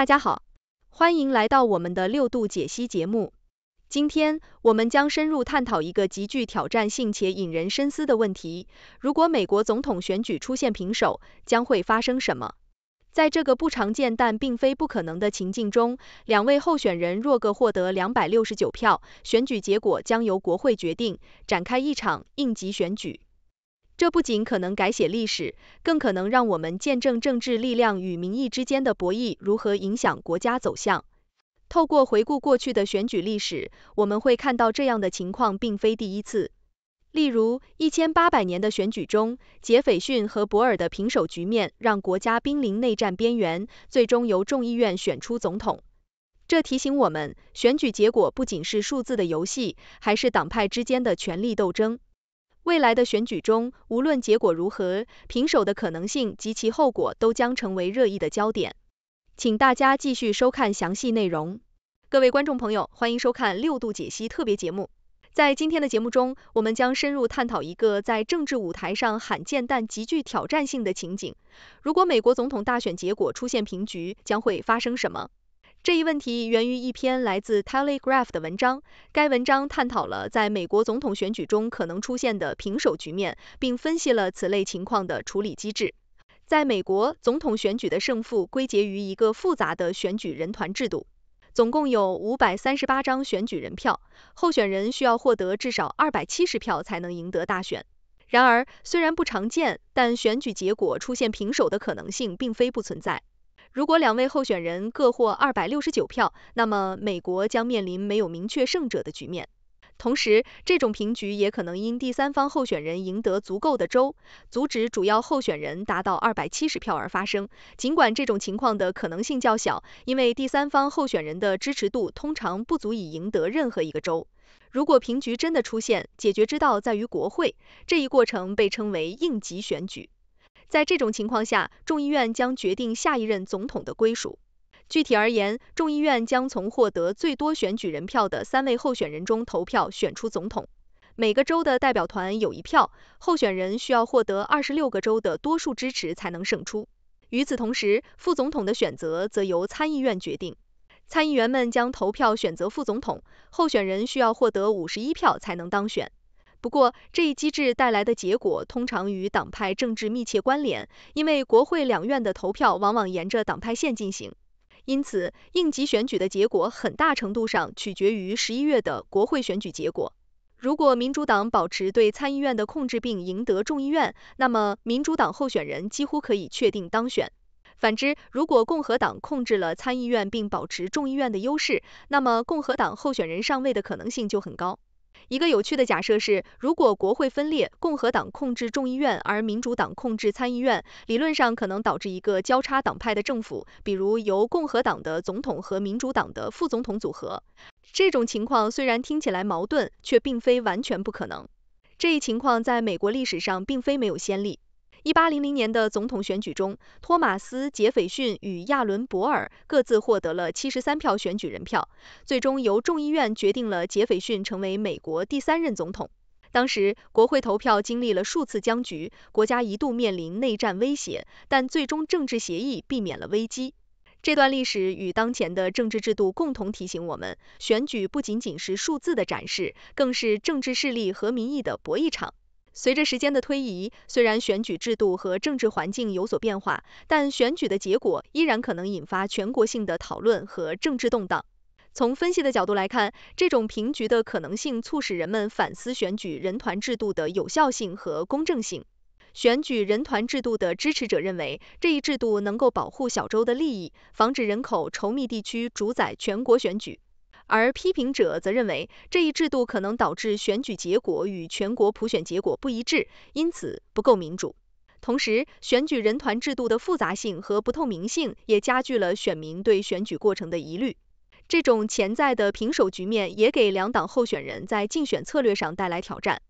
大家好，欢迎来到我们的六度解析节目。今天，我们将深入探讨一个极具挑战性且引人深思的问题：如果美国总统选举出现平手，将会发生什么？在这个不常见但并非不可能的情境中，两位候选人若各获得两百六十九票，选举结果将由国会决定，展开一场应急选举。这不仅可能改写历史，更可能让我们见证政治力量与民意之间的博弈如何影响国家走向。透过回顾过去的选举历史，我们会看到这样的情况并非第一次。例如，一千八百年的选举中，杰斐逊和博尔的平手局面让国家濒临内战边缘，最终由众议院选出总统。这提醒我们，选举结果不仅是数字的游戏，还是党派之间的权力斗争。未来的选举中，无论结果如何，平手的可能性及其后果都将成为热议的焦点。请大家继续收看详细内容。各位观众朋友，欢迎收看六度解析特别节目。在今天的节目中，我们将深入探讨一个在政治舞台上罕见但极具挑战性的情景：如果美国总统大选结果出现平局，将会发生什么？这一问题源于一篇来自《Telegraph》的文章。该文章探讨了在美国总统选举中可能出现的平手局面，并分析了此类情况的处理机制。在美国，总统选举的胜负归结于一个复杂的选举人团制度，总共有538张选举人票，候选人需要获得至少270票才能赢得大选。然而，虽然不常见，但选举结果出现平手的可能性并非不存在。如果两位候选人各获二百六十九票，那么美国将面临没有明确胜者的局面。同时，这种平局也可能因第三方候选人赢得足够的州，阻止主要候选人达到二百七十票而发生。尽管这种情况的可能性较小，因为第三方候选人的支持度通常不足以赢得任何一个州。如果平局真的出现，解决之道在于国会，这一过程被称为应急选举。在这种情况下，众议院将决定下一任总统的归属。具体而言，众议院将从获得最多选举人票的三位候选人中投票选出总统。每个州的代表团有一票，候选人需要获得二十六个州的多数支持才能胜出。与此同时，副总统的选择则由参议院决定。参议员们将投票选择副总统，候选人需要获得五十一票才能当选。不过，这一机制带来的结果通常与党派政治密切关联，因为国会两院的投票往往沿着党派线进行。因此，应急选举的结果很大程度上取决于十一月的国会选举结果。如果民主党保持对参议院的控制并赢得众议院，那么民主党候选人几乎可以确定当选。反之，如果共和党控制了参议院并保持众议院的优势，那么共和党候选人上位的可能性就很高。一个有趣的假设是，如果国会分裂，共和党控制众议院，而民主党控制参议院，理论上可能导致一个交叉党派的政府，比如由共和党的总统和民主党的副总统组合。这种情况虽然听起来矛盾，却并非完全不可能。这一情况在美国历史上并非没有先例。一八零零年的总统选举中，托马斯·杰斐逊与亚伦·博尔各自获得了七十三票选举人票，最终由众议院决定了杰斐逊成为美国第三任总统。当时，国会投票经历了数次僵局，国家一度面临内战威胁，但最终政治协议避免了危机。这段历史与当前的政治制度共同提醒我们，选举不仅仅是数字的展示，更是政治势力和民意的博弈场。随着时间的推移，虽然选举制度和政治环境有所变化，但选举的结果依然可能引发全国性的讨论和政治动荡。从分析的角度来看，这种平局的可能性促使人们反思选举人团制度的有效性和公正性。选举人团制度的支持者认为，这一制度能够保护小州的利益，防止人口稠密地区主宰全国选举。而批评者则认为，这一制度可能导致选举结果与全国普选结果不一致，因此不够民主。同时，选举人团制度的复杂性和不透明性也加剧了选民对选举过程的疑虑。这种潜在的平手局面也给两党候选人在竞选策略上带来挑战。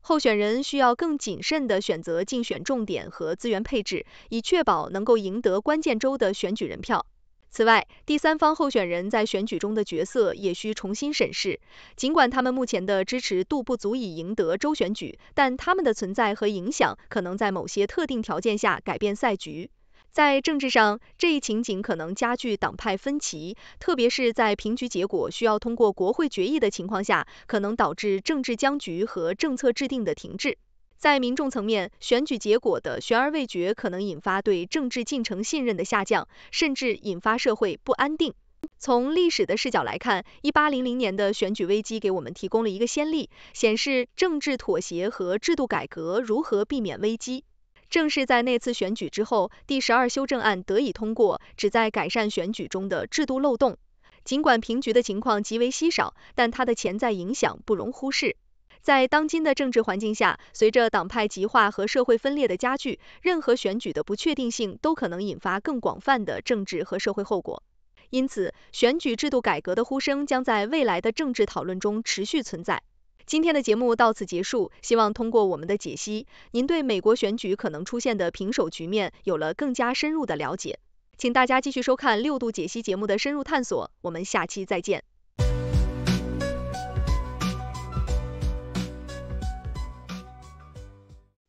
候选人需要更谨慎地选择竞选重点和资源配置，以确保能够赢得关键州的选举人票。此外，第三方候选人在选举中的角色也需重新审视。尽管他们目前的支持度不足以赢得州选举，但他们的存在和影响可能在某些特定条件下改变赛局。在政治上，这一情景可能加剧党派分歧，特别是在平局结果需要通过国会决议的情况下，可能导致政治僵局和政策制定的停滞。在民众层面，选举结果的悬而未决可能引发对政治进程信任的下降，甚至引发社会不安定。从历史的视角来看一八零零年的选举危机给我们提供了一个先例，显示政治妥协和制度改革如何避免危机。正是在那次选举之后，第十二修正案得以通过，旨在改善选举中的制度漏洞。尽管平局的情况极为稀少，但它的潜在影响不容忽视。在当今的政治环境下，随着党派极化和社会分裂的加剧，任何选举的不确定性都可能引发更广泛的政治和社会后果。因此，选举制度改革的呼声将在未来的政治讨论中持续存在。今天的节目到此结束，希望通过我们的解析，您对美国选举可能出现的平手局面有了更加深入的了解。请大家继续收看六度解析节目的深入探索，我们下期再见。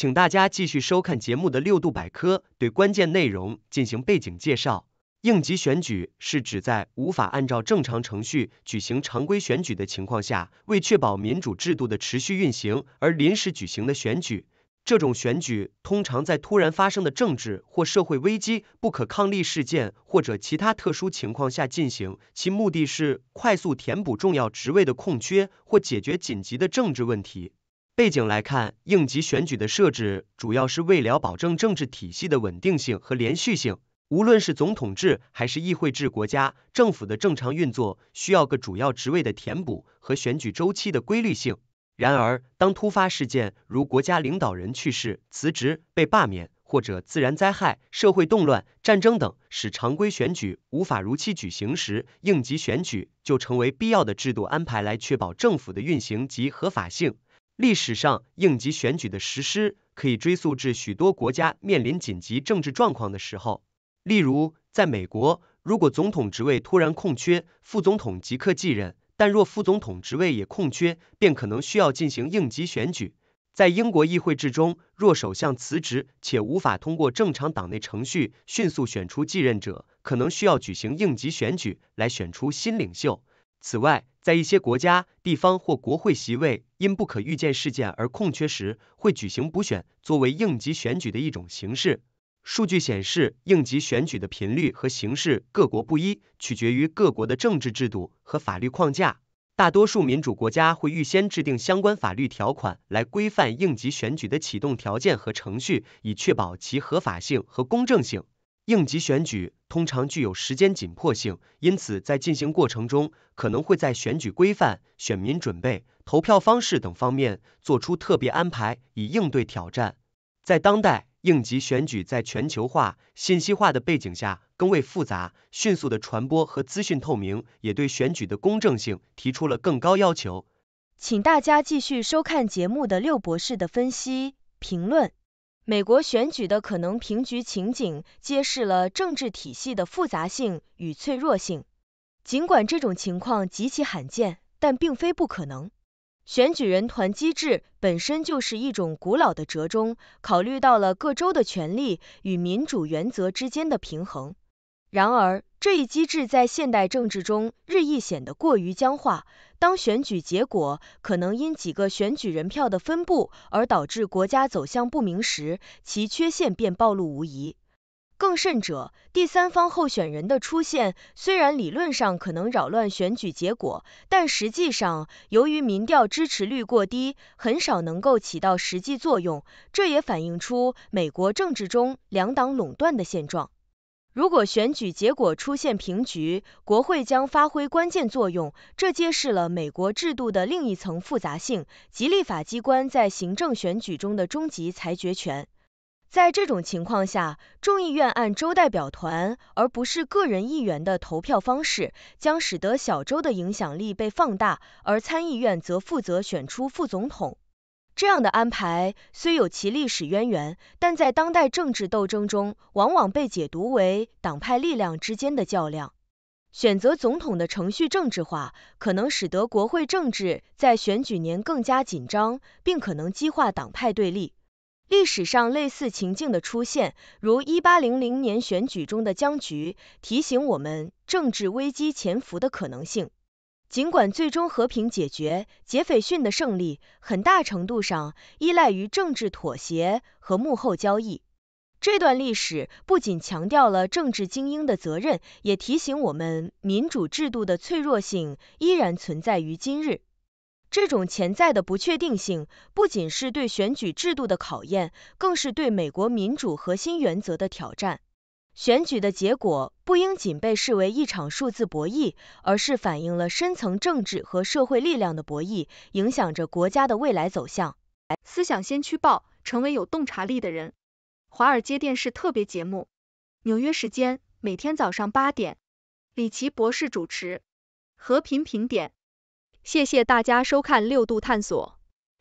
请大家继续收看节目的六度百科，对关键内容进行背景介绍。应急选举是指在无法按照正常程序举行常规选举的情况下，为确保民主制度的持续运行而临时举行的选举。这种选举通常在突然发生的政治或社会危机、不可抗力事件或者其他特殊情况下进行，其目的是快速填补重要职位的空缺或解决紧急的政治问题。背景来看，应急选举的设置主要是为了保证政治体系的稳定性和连续性。无论是总统制还是议会制国家，政府的正常运作需要个主要职位的填补和选举周期的规律性。然而，当突发事件如国家领导人去世、辞职、被罢免，或者自然灾害、社会动乱、战争等使常规选举无法如期举行时，应急选举就成为必要的制度安排，来确保政府的运行及合法性。历史上，应急选举的实施可以追溯至许多国家面临紧急政治状况的时候。例如，在美国，如果总统职位突然空缺，副总统即刻继任；但若副总统职位也空缺，便可能需要进行应急选举。在英国议会制中，若首相辞职且无法通过正常党内程序迅速选出继任者，可能需要举行应急选举来选出新领袖。此外，在一些国家、地方或国会席位因不可预见事件而空缺时，会举行补选作为应急选举的一种形式。数据显示，应急选举的频率和形式各国不一，取决于各国的政治制度和法律框架。大多数民主国家会预先制定相关法律条款来规范应急选举的启动条件和程序，以确保其合法性和公正性。应急选举通常具有时间紧迫性，因此在进行过程中可能会在选举规范、选民准备、投票方式等方面做出特别安排，以应对挑战。在当代，应急选举在全球化、信息化的背景下更为复杂，迅速的传播和资讯透明也对选举的公正性提出了更高要求。请大家继续收看节目的六博士的分析评论。美国选举的可能平局情景揭示了政治体系的复杂性与脆弱性。尽管这种情况极其罕见，但并非不可能。选举人团机制本身就是一种古老的折中，考虑到了各州的权利与民主原则之间的平衡。然而，这一机制在现代政治中日益显得过于僵化。当选举结果可能因几个选举人票的分布而导致国家走向不明时，其缺陷便暴露无遗。更甚者，第三方候选人的出现虽然理论上可能扰乱选举结果，但实际上由于民调支持率过低，很少能够起到实际作用。这也反映出美国政治中两党垄断的现状。如果选举结果出现平局，国会将发挥关键作用，这揭示了美国制度的另一层复杂性及立法机关在行政选举中的终极裁决权。在这种情况下，众议院按州代表团而不是个人议员的投票方式，将使得小州的影响力被放大，而参议院则负责选出副总统。这样的安排虽有其历史渊源，但在当代政治斗争中，往往被解读为党派力量之间的较量。选择总统的程序政治化，可能使得国会政治在选举年更加紧张，并可能激化党派对立。历史上类似情境的出现，如1800年选举中的僵局，提醒我们政治危机潜伏的可能性。尽管最终和平解决，杰斐逊的胜利很大程度上依赖于政治妥协和幕后交易。这段历史不仅强调了政治精英的责任，也提醒我们，民主制度的脆弱性依然存在于今日。这种潜在的不确定性不仅是对选举制度的考验，更是对美国民主核心原则的挑战。选举的结果不应仅被视为一场数字博弈，而是反映了深层政治和社会力量的博弈，影响着国家的未来走向。思想先驱报，成为有洞察力的人。华尔街电视特别节目，纽约时间每天早上八点，李奇博士主持。和平评点，谢谢大家收看六度探索。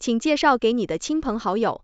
请介绍给你的亲朋好友。